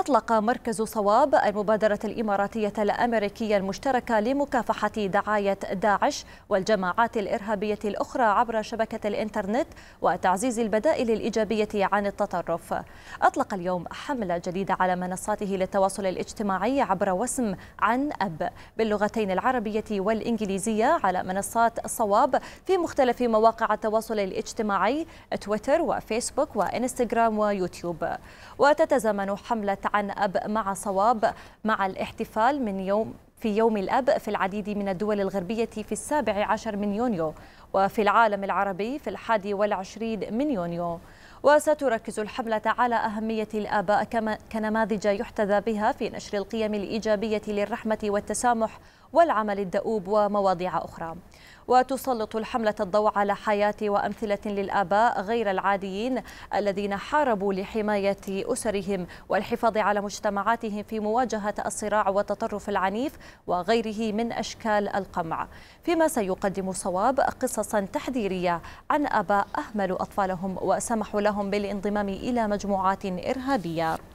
أطلق مركز صواب المبادرة الإماراتية الأمريكية المشتركة لمكافحة دعاية داعش والجماعات الإرهابية الأخرى عبر شبكة الإنترنت وتعزيز البدائل الإيجابية عن التطرف أطلق اليوم حملة جديدة على منصاته للتواصل الاجتماعي عبر وسم عن أب باللغتين العربية والإنجليزية على منصات صواب في مختلف مواقع التواصل الاجتماعي تويتر وفيسبوك وإنستغرام ويوتيوب وتتزامن حملة عن أب مع صواب مع الاحتفال من يوم في يوم الأب في العديد من الدول الغربية في السابع عشر من يونيو وفي العالم العربي في الحادي والعشرين من يونيو وستركز الحملة على أهمية الآباء كنماذج يحتذى بها في نشر القيم الإيجابية للرحمة والتسامح والعمل الدؤوب ومواضيع أخرى وتسلط الحملة الضوء على حياة وأمثلة للآباء غير العاديين الذين حاربوا لحماية أسرهم والحفاظ على مجتمعاتهم في مواجهة الصراع والتطرف العنيف وغيره من أشكال القمع فيما سيقدم صواب قصصا تحذيرية عن آباء أهملوا أطفالهم وسمحوا لهم بالانضمام إلى مجموعات إرهابية